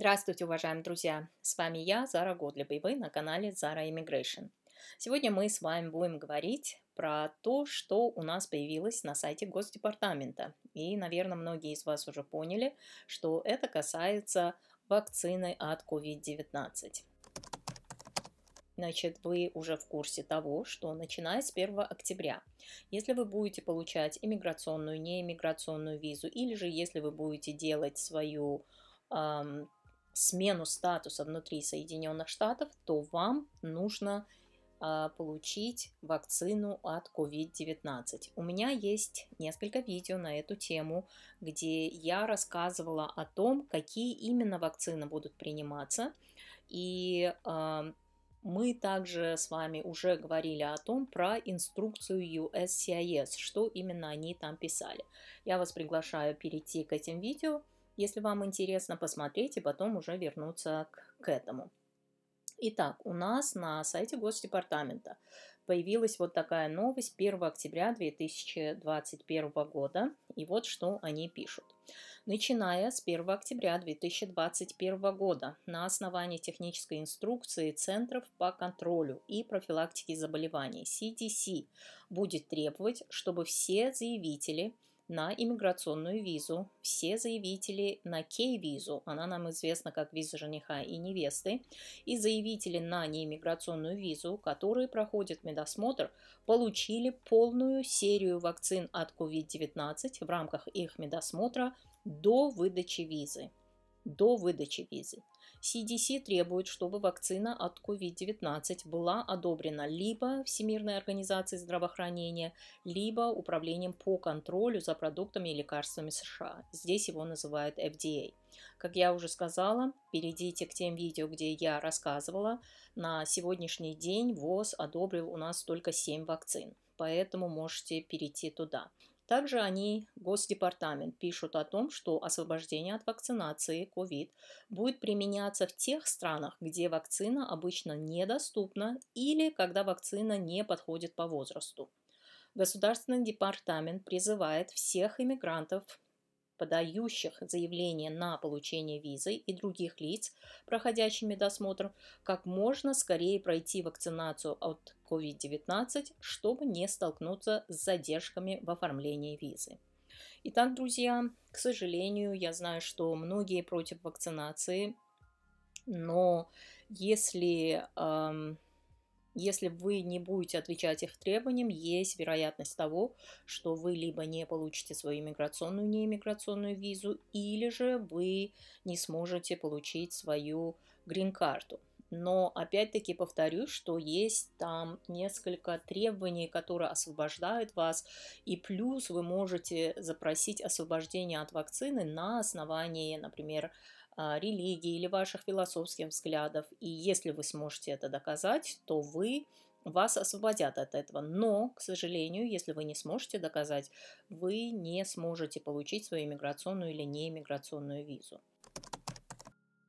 Здравствуйте, уважаемые друзья! С вами я, Зара Годлиба и вы на канале Зара Immigration. Сегодня мы с вами будем говорить про то, что у нас появилось на сайте Госдепартамента. И, наверное, многие из вас уже поняли, что это касается вакцины от COVID-19. Значит, вы уже в курсе того, что начиная с 1 октября, если вы будете получать иммиграционную, неиммиграционную визу, или же если вы будете делать свою смену статуса внутри Соединенных Штатов, то вам нужно а, получить вакцину от COVID-19. У меня есть несколько видео на эту тему, где я рассказывала о том, какие именно вакцины будут приниматься. И э, мы также с вами уже говорили о том, про инструкцию USCIS, что именно они там писали. Я вас приглашаю перейти к этим видео – если вам интересно посмотреть и потом уже вернуться к, к этому. Итак, у нас на сайте Госдепартамента появилась вот такая новость 1 октября 2021 года. И вот что они пишут. Начиная с 1 октября 2021 года на основании технической инструкции Центров по контролю и профилактике заболеваний CDC будет требовать, чтобы все заявители – на иммиграционную визу. Все заявители на K-визу, она нам известна как виза жениха и невесты, и заявители на неиммиграционную визу, которые проходят медосмотр, получили полную серию вакцин от COVID-19 в рамках их медосмотра до выдачи визы до выдачи визы. CDC требует, чтобы вакцина от COVID-19 была одобрена либо Всемирной организацией здравоохранения, либо Управлением по контролю за продуктами и лекарствами США. Здесь его называют FDA. Как я уже сказала, перейдите к тем видео, где я рассказывала. На сегодняшний день ВОЗ одобрил у нас только 7 вакцин, поэтому можете перейти туда. Также они, Госдепартамент, пишут о том, что освобождение от вакцинации COVID будет применяться в тех странах, где вакцина обычно недоступна или когда вакцина не подходит по возрасту. Государственный департамент призывает всех иммигрантов подающих заявление на получение визы и других лиц, проходящими досмотр, как можно скорее пройти вакцинацию от COVID-19, чтобы не столкнуться с задержками в оформлении визы. Итак, друзья, к сожалению, я знаю, что многие против вакцинации, но если... Эм, если вы не будете отвечать их требованиям, есть вероятность того, что вы либо не получите свою иммиграционную миграционную, иммиграционную визу, или же вы не сможете получить свою грин-карту. Но опять-таки повторюсь, что есть там несколько требований, которые освобождают вас. И плюс вы можете запросить освобождение от вакцины на основании, например, а, религии или ваших философских взглядов. И если вы сможете это доказать, то вы вас освободят от этого. Но, к сожалению, если вы не сможете доказать, вы не сможете получить свою иммиграционную или неиммиграционную визу.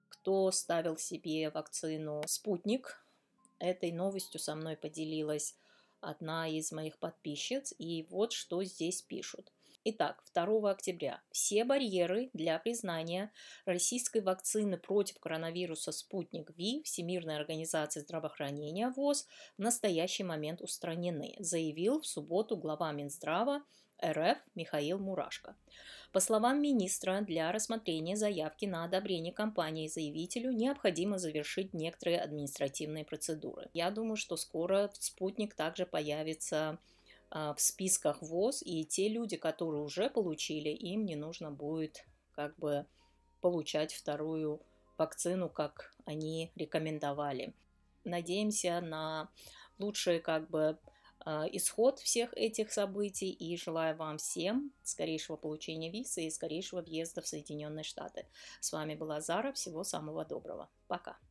Кто ставил себе вакцину «Спутник», этой новостью со мной поделилась одна из моих подписчиц. И вот что здесь пишут – Итак, 2 октября все барьеры для признания российской вакцины против коронавируса «Спутник Ви» Всемирной организации здравоохранения ВОЗ в настоящий момент устранены, заявил в субботу глава Минздрава РФ Михаил Мурашко. По словам министра, для рассмотрения заявки на одобрение компании заявителю необходимо завершить некоторые административные процедуры. Я думаю, что скоро спутник также появится а, в списках ВОЗ, и те люди, которые уже получили, им не нужно будет как бы получать вторую вакцину, как они рекомендовали. Надеемся на лучший как бы а, исход всех этих событий и желаю вам всем скорейшего получения визы и скорейшего въезда в Соединенные Штаты. С вами была Зара. Всего самого доброго. Пока.